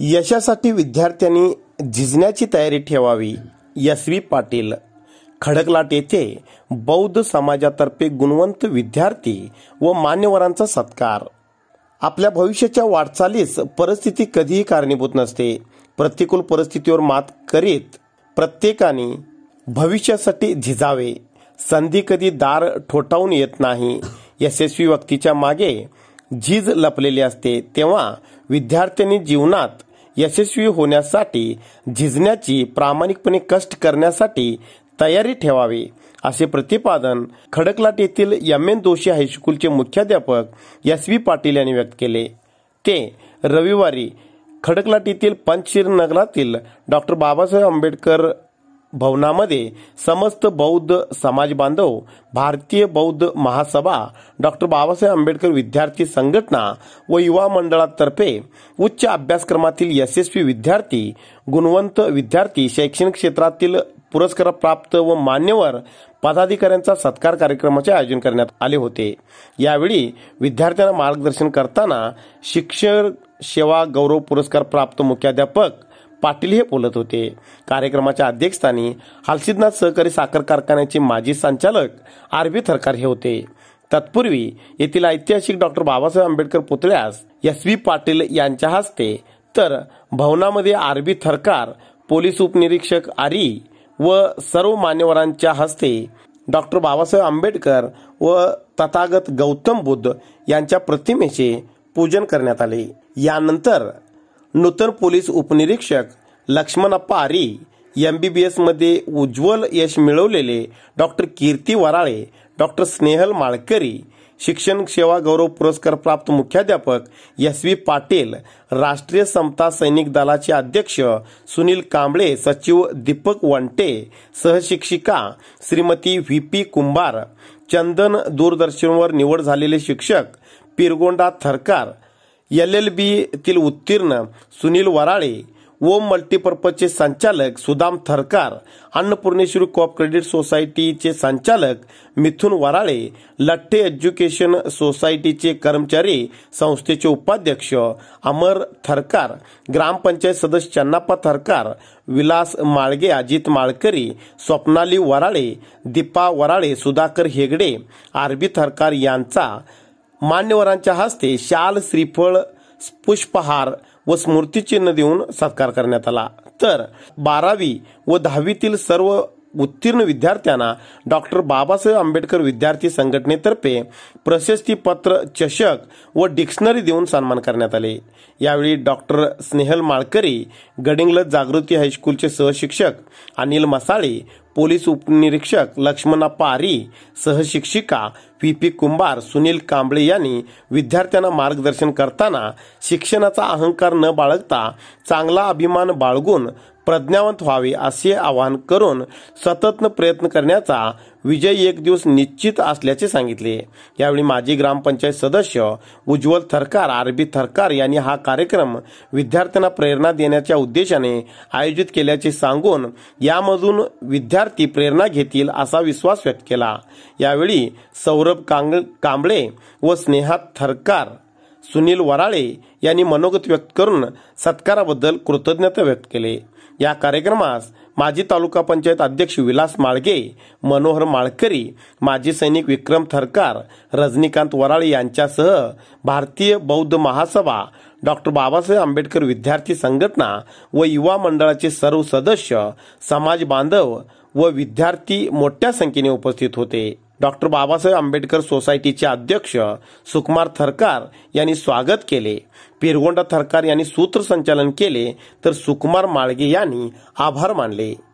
यशासाठी विद्यार्थ्यांनी झिजण्याची तयारी ठेवावी यशवी पाटील खडकलाट येथे बौद्ध समाजातर्फे गुणवंत विद्यार्थी व मान्यवरांचा सत्कार आपल्या भविष्याच्या वाटचालीस परिस्थिती कधीही कारणीभूत नसते प्रतिकूल परिस्थितीवर मात करीत प्रत्येकाने भविष्यासाठी झिजावे संधी कधी दार ठोठावून येत नाही यशस्वी व्यक्तीच्या मागे झीज लपलेली असते तेव्हा विद्यार्थ्यांनी जीवनात यशस्वी होण्यासाठी झिजण्याची प्रामाणिकपणे कष्ट करण्यासाठी तयारी ठेवावी असे प्रतिपादन खडकलाट येथील एम एन दोषी हायस्कूलचे मुख्याध्यापक एस व्ही पाटील यांनी व्यक्त केले ते रविवारी खडकलाट येथील पंचशीर नगरातील डॉक्टर बाबासाहेब आंबेडकर भवनामध्ये समस्त बौद्ध समाज बांधव भारतीय बौद्ध महासभा डॉक्टर बाबासाहेब आंबेडकर विद्यार्थी संघटना व युवा मंडळातर्फे उच्च अभ्यासक्रमातील यशस्वी विद्यार्थी गुणवंत विद्यार्थी शैक्षणिक क्षेत्रातील पुरस्कार प्राप्त व मान्यवर पदाधिकाऱ्यांचा सत्कार कार्यक्रमाचे आयोजन करण्यात आले होते यावेळी विद्यार्थ्यांना मार्गदर्शन करताना शिक्षण सेवा गौरव पुरस्कार प्राप्त मुख्याध्यापक पाटील हे बोलत होते कार्यक्रमाच्या अध्यक्षस्थानी हलसिद्धनाथ सहकारी साखर कारखान्याचे माजी संचालक आर बी थरकार हे होते तत्पूर्वी येथील ऐतिहासिक डॉक्टर बाबासाहेब आंबेडकर पुतळ्यास एस व्ही पाटील यांच्या हस्ते तर भवनामध्ये आर बी थरकार पोलीस उपनिरीक्षक आरी व सर्व मान्यवरांच्या हस्ते डॉक्टर बाबासाहेब आंबेडकर व तथागत गौतम बुद्ध यांच्या प्रतिमेचे पूजन करण्यात आले यानंतर नूतन पोलीस उपनिरीक्षक लक्ष्मणप्पा आरी एम बी बी एसमध्ये उज्ज्वल यश मिळवलेले डॉक्टर कीर्ती वराळे डॉक्टर स्नेहल माळकरी शिक्षण सेवा गौरव पुरस्कार प्राप्त मुख्याध्यापक एस व्ही पाटील राष्ट्रीय समता सैनिक दलाचे अध्यक्ष सुनील कांबळे सचिव दीपक वंटे सहशिक्षिका श्रीमती व्ही पी कुंभार चंदन दूरदर्शनवर निवड झालेले शिक्षक पिरगोंडा थरकार एल एल बीतील उत्तीर्ण सुनील वराळे ओम मल्टीपर्पजचे संचालक सुदाम थरकार अन्नपूर्णेश्वरी कॉप क्रेडिट सोसायटीचे संचालक मिथुन वराळे लठ्ठे एज्युकेशन सोसायटीचे कर्मचारी संस्थेचे उपाध्यक्ष अमर थरकार ग्रामपंचायत सदस्य चन्नाप्पा थरकार विलास माळगे अजित माळकरी स्वप्नाली वराळे दीपा वराळे सुधाकर हेगडे आरबी थरकार यांचा मान्यवरांच्या हस्ते शाल श्रीफळ पुष्पहार व स्मृतिचिन्ह देऊन सत्कार करण्यात आला तर बारावी व दहावीतील सर्व उत्तीर्ण विद्यार्थ्यांना डॉक्टर बाबासाहेब आंबेडकर विद्यार्थी संघटनेतर्फे प्रशस्तीपत्र चषक व डिक्शनरी देऊन सन्मान करण्यात आले यावेळी डॉक्टर स्नेहल माळकरी गडिंगल जागृती हायस्कूलचे सहशिक्षक अनिल मसाळे पोलीस उपनिरीक्षक लक्ष्मणा पारी सहशिक्षिका व्ही पी कुंभार सुनील कांबळे यांनी विद्यार्थ्यांना मार्गदर्शन करताना शिक्षणाचा अहंकार न बाळगता चांगला अभिमान बाळगून प्रज्ञावंत व्हावे असे आवाहन करून सतत प्रयत्न करण्याचा विजय एक दिवस निश्चित असल्याचे सांगितले यावेळी माजी ग्रामपंचायत सदस्य उज्ज्वल थरकार आरबी थरकार यांनी हा कार्यक्रम विद्यार्थ्यांना प्रेरणा देण्याच्या उद्देशाने आयोजित केल्याचे सांगून यामधून विद्यार्थी प्रेरणा घेतील असा विश्वास व्यक्त केला यावेळी सौरभ कांबळे व स्नेहा थरकार सुनील वराळे यांनी मनोगत व्यक्त करून सत्काराबद्दल कृतज्ञता व्यक्त केली या कार्यक्रमास माजी तालुका पंचायत अध्यक्ष विलास माळगे मनोहर माळकरी माजी सैनिक विक्रम थरकार रजनीकांत वराळे यांच्यासह भारतीय बौद्ध महासभा डॉक्टर बाबासाहेब आंबेडकर विद्यार्थी संघटना व युवा मंडळाचे सर्व सदस्य समाज बांधव व विद्यार्थी मोठ्या संख्येने उपस्थित होते डॉक्टर बाबासाहेब आंबेडकर सोसायटीचे अध्यक्ष सुकुमार थरकार यांनी स्वागत केले पिरगोंडा थरकार यांनी सूत्रसंचालन केले तर सुकुमार माळगे यांनी आभार मानले